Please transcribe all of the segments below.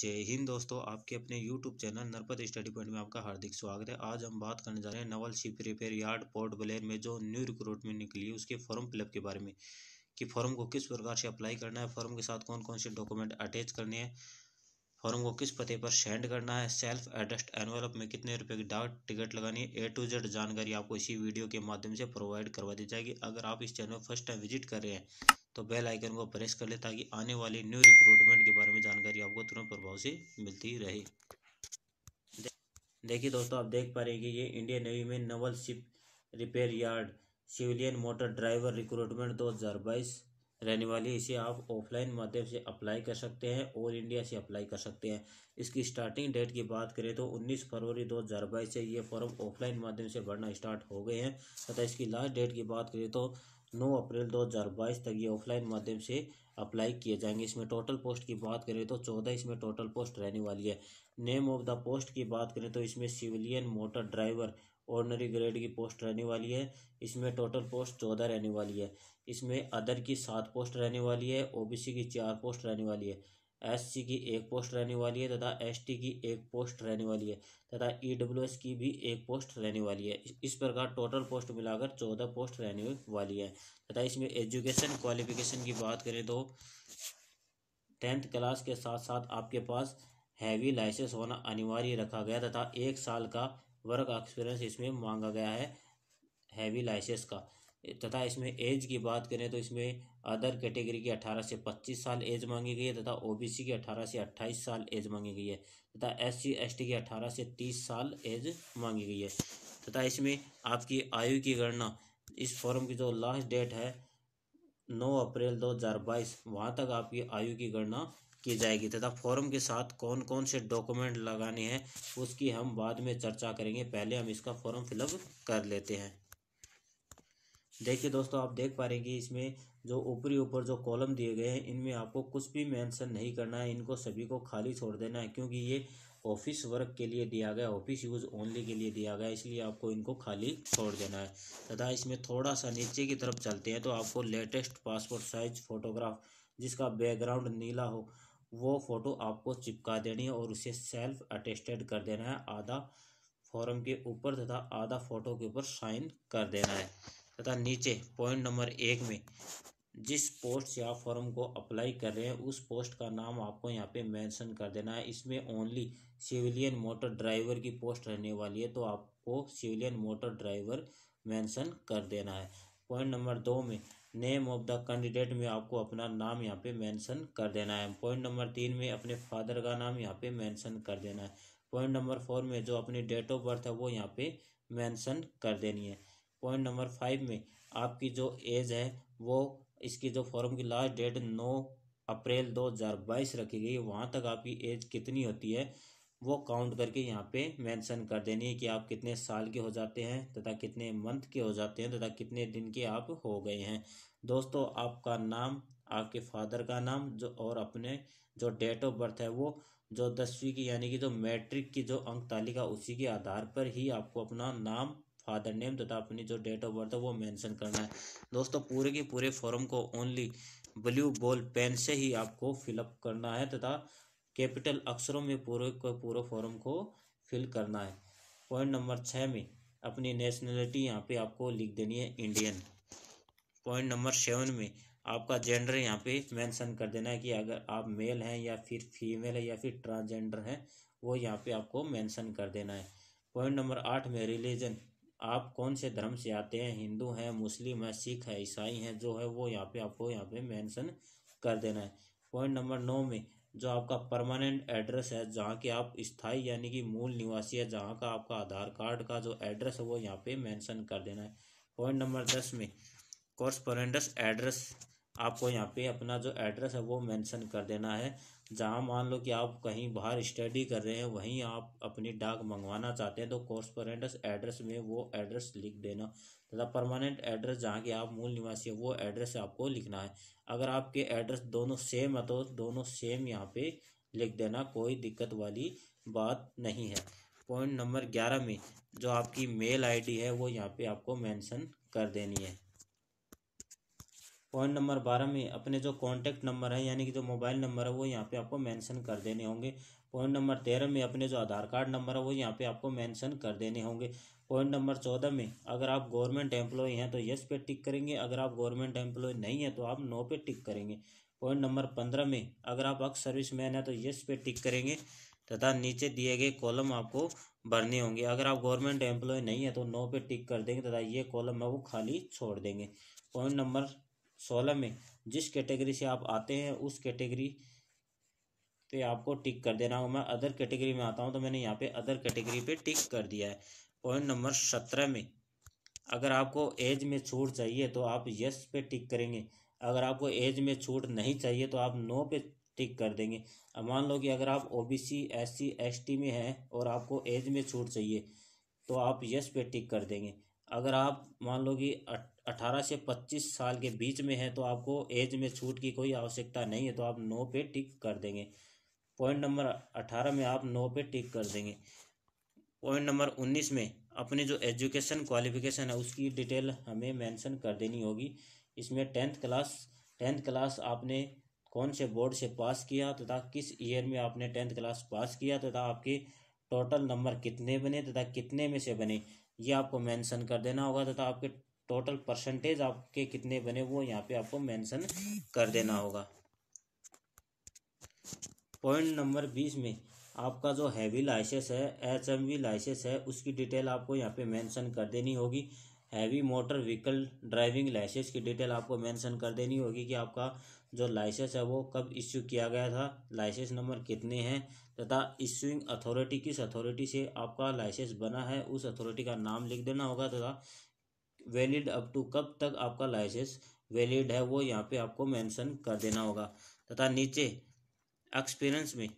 जय हिंद दोस्तों आपके अपने YouTube channel Narpat study point में आपका हार्दिक स्वागत है आज हम बात करने जा रहे हैं naval ship repair yard Port Blair में जो न्यू रिक्रूटमेंट निकली है उसके फॉर्म फिलअप के बारे में कि फॉर्म को किस प्रकार से अप्लाई करना है फॉर्म के साथ कौन कौन से डॉक्यूमेंट अटैच करने हैं फॉर्म को किस पते पर सेंड करना है सेल्फ एडस्ट एनवलप में कितने रुपए की डाक टिकट लगानी है ए टू जेड जानकारी आपको इसी वीडियो के माध्यम से प्रोवाइड करवा दी जाएगी अगर आप इस चैनल फर्स्ट टाइम विजिट कर रहे हैं तो बेल आइकन को प्रेस कर ले ताकि आने वाले न्यू रिक्रूटमेंट के बारे में जानकारी आपको तुरंत प्रभाव से मिलती रहे देखिए दोस्तों आप देख पा रहे हैं कि ये इंडियन नेवी में naval ship repair yard civilian motor driver recruitment 2022 रहने वाली इसे आप ऑफलाइन माध्यम से अप्लाई कर सकते हैं और इंडिया से अप्लाई कर सकते हैं इसकी स्टार्टिंग डेट की बात करें तो 19 फरवरी 2022 से ये फॉर्म ऑफलाइन माध्यम से भरना स्टार्ट हो गए हैं तथा इसकी लास्ट डेट की बात करें तो 9 अप्रैल 2022 तक ये ऑफलाइन माध्यम से अप्लाई किए जाएंगे इसमें टोटल पोस्ट की बात करें तो 14 इसमें टोटल पोस्ट रहने वाली है नेम ऑफ द पोस्ट की बात करें तो इसमें civilian motor driver ordinary grade की पोस्ट रहने वाली है इसमें टोटल पोस्ट चौदह रहने वाली है इसमें अदर की सात पोस्ट रहने वाली है ओबीसी की चार पोस्ट रहने वाली है एस की एक पोस्ट रहने वाली है तथा एस की एक पोस्ट रहने वाली है तथा ई e की भी एक पोस्ट रहने वाली है इस प्रकार टोटल पोस्ट मिलाकर चौदह पोस्ट रहने वाली है तथा इसमें एजुकेशन क्वालिफिकेशन की बात करें तो टेंथ क्लास के साथ साथ आपके पास हैवी लाइसेंस होना अनिवार्य रखा गया तथा एक साल का वर्क एक्सपीरियंस इसमें मांगा गया है हैवी लाइसेंस का तथा इसमें एज की बात करें तो इसमें अदर कैटेगरी की 18 से 25 साल एज मांगी गई है तथा ओबीसी की 18 से 28 साल एज मांगी गई है तथा एस टी की 18 से 30 साल एज मांगी गई है तथा इसमें आपकी आयु की गणना इस फॉर्म की जो लास्ट डेट है 9 अप्रैल 2022 वहाँ तक आपकी आयु की गणना की जाएगी तथा फॉर्म के साथ कौन कौन से डॉक्यूमेंट लगाने हैं उसकी हम बाद में चर्चा करेंगे पहले हम इसका फॉर्म फिलअप कर लेते हैं देखिए दोस्तों आप देख पा रहे हैं कि इसमें जो ऊपरी ऊपर जो कॉलम दिए गए हैं इनमें आपको कुछ भी मेंशन नहीं करना है इनको सभी को खाली छोड़ देना है क्योंकि ये ऑफिस वर्क के लिए दिया गया ऑफिस यूज़ ओनली के लिए दिया गया इसलिए आपको इनको खाली छोड़ देना है तथा इसमें थोड़ा सा नीचे की तरफ चलते हैं तो आपको लेटेस्ट पासपोर्ट साइज फ़ोटोग्राफ जिसका बैकग्राउंड नीला हो वो फ़ोटो आपको चिपका देनी है और उसे सेल्फ अटेस्टेड कर देना है आधा फॉर्म के ऊपर तथा आधा फ़ोटो के ऊपर साइन कर देना है तथा नीचे पॉइंट नंबर एक में जिस पोस्ट से आप फॉर्म को अप्लाई कर रहे हैं उस पोस्ट का नाम आपको यहाँ पे मेंशन कर देना है इसमें ओनली सिविलियन मोटर ड्राइवर की पोस्ट रहने वाली है तो आपको सिविलियन मोटर ड्राइवर मेंशन कर देना है पॉइंट नंबर दो में नेम ऑफ द कैंडिडेट में आपको अपना नाम यहाँ पे मेंशन कर देना है पॉइंट नंबर तीन में अपने फादर का नाम यहाँ पे मैंसन कर देना है पॉइंट नंबर फोर में जो अपनी डेट ऑफ बर्थ है वो यहाँ पे मैंसन कर देनी है पॉइंट नंबर फाइव में आपकी जो एज है वो इसकी जो फॉर्म की लास्ट डेट नौ अप्रैल दो हज़ार बाईस रखी गई है वहाँ तक आपकी एज कितनी होती है वो काउंट करके यहाँ पे मेंशन कर देनी है कि आप कितने साल के हो जाते हैं तथा कितने मंथ के हो जाते हैं तथा कितने दिन के आप हो गए हैं दोस्तों आपका नाम आपके फादर का नाम जो और अपने जो डेट ऑफ बर्थ है वो जो दसवीं की यानी कि जो मैट्रिक की जो अंक तालिका उसी के आधार पर ही आपको अपना नाम फादर नेम तथा अपनी जो डेट ऑफ बर्थ है वो मेंशन करना है दोस्तों पूरे के पूरे फॉर्म को ओनली ब्लू बॉल पेन से ही आपको फिलअप करना है तथा कैपिटल अक्षरों में पूरे को पूरे फॉर्म को फिल करना है पॉइंट नंबर छः में अपनी नेशनलिटी यहाँ पे आपको लिख देनी है इंडियन पॉइंट नंबर सेवन में आपका जेंडर यहाँ पे मेंशन कर देना है कि अगर आप मेल हैं या फिर फीमेल है या फिर ट्रांसजेंडर हैं वो यहाँ पे आपको मेंशन कर देना है पॉइंट नंबर आठ में रिलीजन आप कौन से धर्म से आते हैं हिंदू हैं मुस्लिम है सिख है ईसाई हैं जो है वो यहाँ पे आपको यहाँ पे मेंशन कर देना है पॉइंट नंबर नौ में जो आपका परमानेंट एड्रेस है जहाँ के आप स्थाई यानी कि मूल निवासी है जहाँ का आपका आधार कार्ड का जो एड्रेस है वो यहाँ पे मेंशन कर देना है पॉइंट नंबर दस में कॉरस्पोरेंडस एड्रेस आपको यहाँ पे अपना जो एड्रेस है वो मेंशन कर देना है जहाँ मान लो कि आप कहीं बाहर स्टडी कर रहे हैं वहीं आप अपनी डाक मंगवाना चाहते हैं तो कॉरस्पोरेंडस एड्रेस में वो एड्रेस लिख देना तथा परमानेंट एड्रेस जहाँ के आप मूल निवासी है वो एड्रेस आपको लिखना है अगर आपके एड्रेस दोनों सेम है तो दोनों सेम यहाँ पे लिख देना कोई दिक्कत वाली बात नहीं है पॉइंट नंबर ग्यारह में जो आपकी मेल आई है वो यहाँ पर आपको मैंसन कर देनी है पॉइंट नंबर बारह में अपने जो कॉन्टैक्ट नंबर है यानी कि जो मोबाइल नंबर है वो यहाँ पे आपको मेंशन कर देने होंगे पॉइंट नंबर तेरह में अपने जो आधार कार्ड नंबर है वो यहाँ पे आपको मेंशन कर देने होंगे पॉइंट नंबर चौदह में अगर आप गवर्नमेंट एम्प्लॉय हैं तो यस पे टिक करेंगे अगर आप गवर्नमेंट एम्प्लॉय नहीं है तो आप नो पे टिक करेंगे पॉइंट नंबर पंद्रह में अगर आप अक्स सर्विस मैन है तो यस पे टिक करेंगे तथा नीचे दिए गए कॉलम आपको भरने होंगे अगर आप गवर्नमेंट एम्प्लॉय नहीं है तो नो पे टिक कर देंगे तथा ये कॉलम है वो खाली छोड़ देंगे पॉइंट नंबर सोलह में जिस कैटेगरी से आप आते हैं उस कैटेगरी पे आपको टिक कर देना होगा मैं अदर कैटेगरी में आता हूँ तो मैंने यहाँ पे अदर कैटेगरी पे टिक कर दिया है पॉइंट नंबर सत्रह में अगर आपको एज में छूट चाहिए तो आप यस पे टिक करेंगे अगर आपको एज में छूट नहीं चाहिए तो आप नो पे टिक कर देंगे अब मान लो कि अगर आप O B C S C S T में हैं और आपको एज में छूट चाहिए तो आप यस पे टिक कर देंगे अगर आप मान लो कि अट, अठारह से पच्चीस साल के बीच में है तो आपको एज में छूट की कोई आवश्यकता नहीं है तो आप नो पे टिक कर देंगे पॉइंट नंबर अठारह में आप नो पे टिक कर देंगे पॉइंट नंबर उन्नीस में अपने जो एजुकेशन क्वालिफिकेशन है उसकी डिटेल हमें मेंशन कर देनी होगी इसमें टेंथ क्लास टेंथ क्लास आपने कौन से बोर्ड से पास किया तथा तो किस ईयर में आपने टेंथ क्लास पास किया तथा तो आपके टोटल नंबर कितने बने तथा कितने में से बने ये आपको मेंशन कर देना होगा तथा आपके टोटल परसेंटेज आपके कितने बने वो यहाँ पे आपको मेंशन कर देना होगा पॉइंट नंबर बीस में आपका जो हैवी लाइसेंस है एच एम वी लाइसेंस है उसकी डिटेल आपको यहाँ पे मेंशन कर देनी होगी heavy motor vehicle driving licence की डिटेल आपको मेंशन कर देनी होगी कि आपका जो लाइसेंस है वो कब इश्यू किया गया था लाइसेंस नंबर कितने हैं तथा इश्यूइंग अथॉरिटी किस अथॉरिटी से आपका लाइसेंस बना है उस अथॉरिटी का नाम लिख देना होगा तथा वैलिड अप टू कब तक आपका लाइसेंस वैलिड है वो यहाँ पे आपको मेंशन कर देना होगा तथा नीचे एक्सपीरियंस में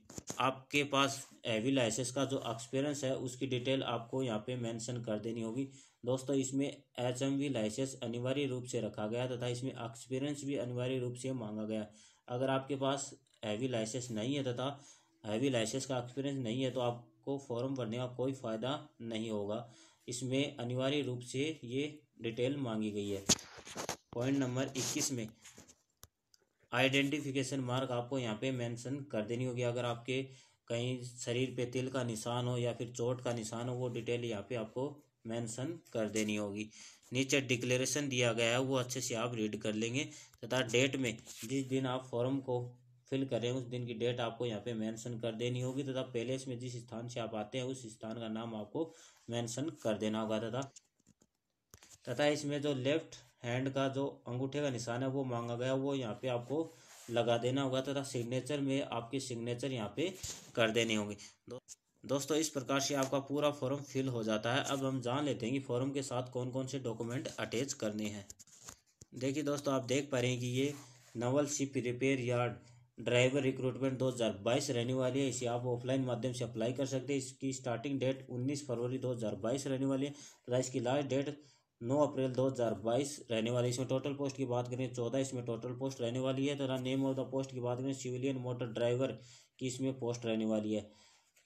आपके पास हैवी लाइसेंस का जो एक्सपीरियंस है उसकी डिटेल आपको यहाँ पे मेंशन कर देनी होगी दोस्तों इसमें एच एम वी लाइसेंस अनिवार्य रूप से रखा गया तथा इसमें एक्सपीरियंस भी अनिवार्य रूप से मांगा गया अगर आपके पास हैवी लाइसेंस नहीं है तथा हैवी लाइसेंस का एक्सपीरियंस नहीं है तो आपको फॉर्म भरने का कोई फ़ायदा नहीं होगा इसमें अनिवार्य रूप से ये डिटेल मांगी गई है पॉइंट नंबर इक्कीस में आइडेंटिफिकेशन मार्क आपको यहाँ पे मेंशन कर देनी होगी अगर आपके कहीं शरीर पे तिल का निशान हो या फिर चोट का निशान हो वो डिटेल यहाँ पे आपको मेंशन कर देनी होगी नीचे डिक्लेरेशन दिया गया है वो अच्छे से आप रीड कर लेंगे तथा डेट में जिस दिन आप फॉर्म को फिल कर रहे हैं उस दिन की डेट आपको यहाँ पे मेंशन कर देनी होगी तथा पैलेस में जिस स्थान से आप आते हैं उस स्थान का नाम आपको मेंशन कर देना होगा तथा तथा इसमें जो लेफ्ट हैंड का जो अंगूठे का निशान है वो मांगा गया वो यहाँ पे आपको लगा देना होगा तथा सिग्नेचर में आपकी सिग्नेचर यहाँ पे कर देनी होगी दो, दोस्तों इस प्रकार से आपका पूरा फॉर्म फिल हो जाता है अब हम जान लेते हैं कि फॉर्म के साथ कौन कौन से डॉक्यूमेंट अटैच करने हैं देखिए दोस्तों आप देख पा रहे हैं कि ये naval ship repair yard driver recruitment 2022 रहने वाली है इसे आप ऑफलाइन माध्यम से अप्लाई कर सकते हैं इसकी स्टार्टिंग डेट 19 फरवरी 2022 रहने वाली है तथा इसकी लास्ट डेट नौ अप्रैल 2022 रहने वाली इसमें टोटल पोस्ट की बात करें चौदह इसमें टोटल पोस्ट रहने वाली है तथा नेम ऑफ द पोस्ट की बात करें सिविलियन मोटर ड्राइवर की इसमें पोस्ट रहने वाली है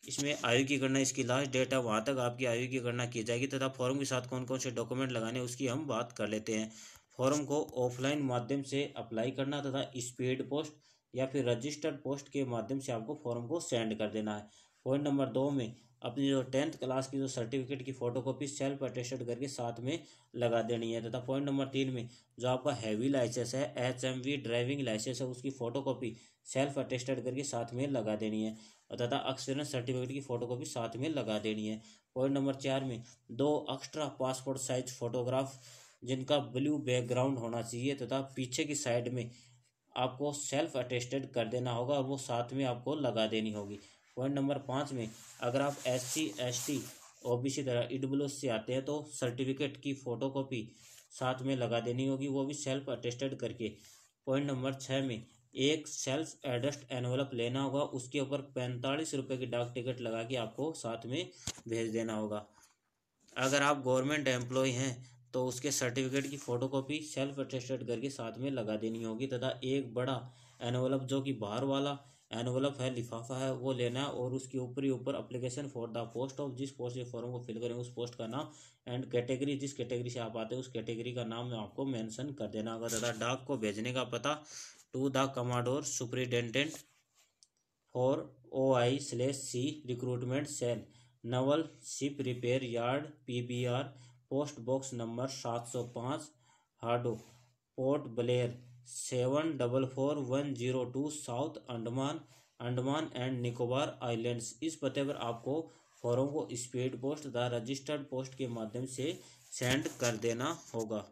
इसमें आयु की गणना इसकी लास्ट डेट है वहाँ तक आपकी आयु की गणना की जाएगी तथा फॉर्म के साथ कौन कौन से डॉक्यूमेंट लगाने उसकी हम बात कर लेते हैं फॉर्म को ऑफलाइन माध्यम से अप्लाई करना तथा स्पीड पोस्ट या फिर रजिस्टर्ड पोस्ट के माध्यम से आपको फॉर्म को सेंड कर देना है पॉइंट नंबर दो में अपनी जो टेंथ क्लास की जो सर्टिफिकेट की फोटोकॉपी सेल्फ अटेस्टेड करके साथ में लगा देनी है तथा पॉइंट नंबर तीन में जो आपका हैवी लाइसेंस है H M V driving licence है उसकी फोटोकॉपी सेल्फ अटेस्टेड करके साथ में लगा देनी है तथा एक्सपीरियंस सर्टिफिकेट की फोटोकॉपी साथ में लगा देनी है पॉइंट नंबर चार में दो एक्स्ट्रा पासपोर्ट साइज फोटोग्राफ जिनका ब्लू बैकग्राउंड होना चाहिए तथा पीछे की साइड में आपको सेल्फ अटेस्टेड कर देना होगा और वो साथ में आपको लगा देनी होगी पॉइंट नंबर पाँच में अगर आप S C S T O B C तरह ई e डब्ल्यू से आते हैं तो सर्टिफिकेट की फ़ोटो कॉपी साथ में लगा देनी होगी वो भी सेल्फ अटेस्टेड करके पॉइंट नंबर छः में एक सेल्फ एडस्ट एनवलप लेना होगा उसके ऊपर पैंतालीस रुपये की डाक टिकट लगा के आपको साथ में भेज देना होगा अगर आप गवर्नमेंट एम्प्लॉय हैं तो उसके सर्टिफिकेट की फ़ोटोकॉपी सेल्फ अटेस्टेड करके साथ में लगा देनी होगी तथा एक बड़ा एनवलप जो कि बाहर वाला एनवलप है लिफाफा है वो लेना है और उसके ऊपर ही ऊपर application for the post of जिस पोस्ट के फॉर्म को फिल करें उस पोस्ट का नाम एंड कैटेगरी जिस कैटेगरी से आप आते हैं उस कैटेगरी का नाम मैं आपको मैंसन कर देना होगा दादा डाक को भेजने का पता to the commodore superintendent for O I slash C recruitment cell naval ship repair yard P B R post box number सात सौ पाँच Haddo Port Blair seven double four one zero two south Andaman Andaman and Nicobar islands इस पते पर आपको फॉर्म को speed post the registered post के माध्यम से सेंड कर देना होगा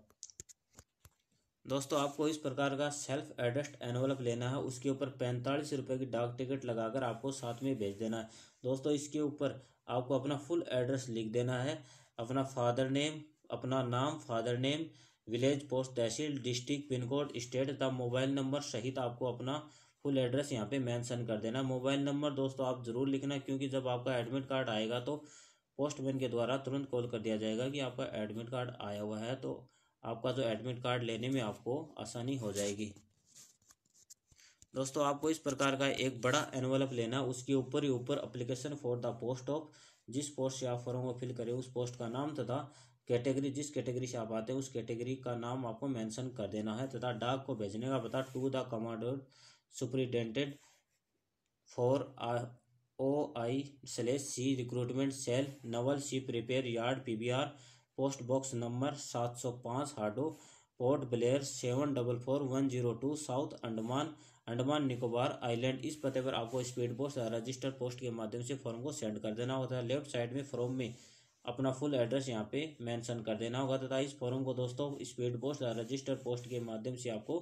दोस्तों आपको इस प्रकार का सेल्फ एडस्ट एनवलप लेना है उसके ऊपर पैंतालीस रुपये की डाक टिकट लगाकर आपको साथ में भेज देना है दोस्तों इसके ऊपर आपको अपना फुल एड्रेस लिख देना है अपना फादर नेम अपना नाम फादर नेम विलेज पोस्ट तहसील डिस्ट्रिक्ट पिन कोड स्टेट तथा मोबाइल नंबर सहित आपको अपना फुल एड्रेस यहाँ पे मेंशन कर देना मोबाइल नंबर दोस्तों आप ज़रूर लिखना क्योंकि जब आपका एडमिट कार्ड आएगा तो पोस्टमैन के द्वारा तुरंत कॉल कर दिया जाएगा कि आपका एडमिट कार्ड आया हुआ है तो आपका जो एडमिट कार्ड लेने में आपको आसानी हो जाएगी दोस्तों आपको इस प्रकार का एक बड़ा एनवलप लेना उसके ऊपर ही ऊपर application for the post of जिस पोस्ट से आप फॉर्म को फिल करें उस पोस्ट का नाम तथा कैटेगरी जिस कैटेगरी से आप आते हैं उस कैटेगरी का नाम आपको मेंशन कर देना है तथा डाक को भेजने का पता to the commodore superintendent for O I slash C recruitment cell naval ship repair yard P B R post box number सात सौ पाँच Haddo Port Blair seven double four one zero two south Andaman Andaman Nicobar island इस पते पर आपको स्पीड पोस्ट रजिस्टर पोस्ट के माध्यम से फॉर्म को सेंड कर देना होता है लेफ्ट साइड में फॉर्म में अपना फुल एड्रेस यहाँ पे मेंशन कर देना होगा तथा इस फॉर्म को दोस्तों स्पीड पोस्ट या रजिस्टर पोस्ट के माध्यम से आपको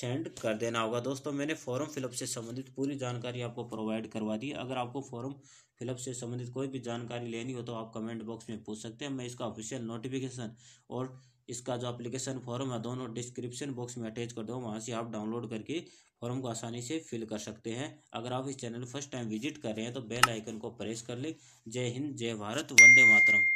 सेंड कर देना होगा दोस्तों मैंने फॉर्म फिलअप से संबंधित पूरी जानकारी आपको प्रोवाइड करवा दी अगर आपको फॉर्म फिलअप से संबंधित कोई भी जानकारी लेनी हो तो आप कमेंट बॉक्स में पूछ सकते हैं मैं इसका ऑफिशियल नोटिफिकेशन और इसका जो एप्लीकेशन फॉर्म है दोनों डिस्क्रिप्शन बॉक्स में अटैच कर दो वहाँ से आप डाउनलोड करके फॉर्म को आसानी से फिल कर सकते हैं अगर आप इस चैनल फर्स्ट टाइम विजिट कर रहे हैं तो बेल आइकन को प्रेस कर लें जय हिंद जय भारत वंदे मातरम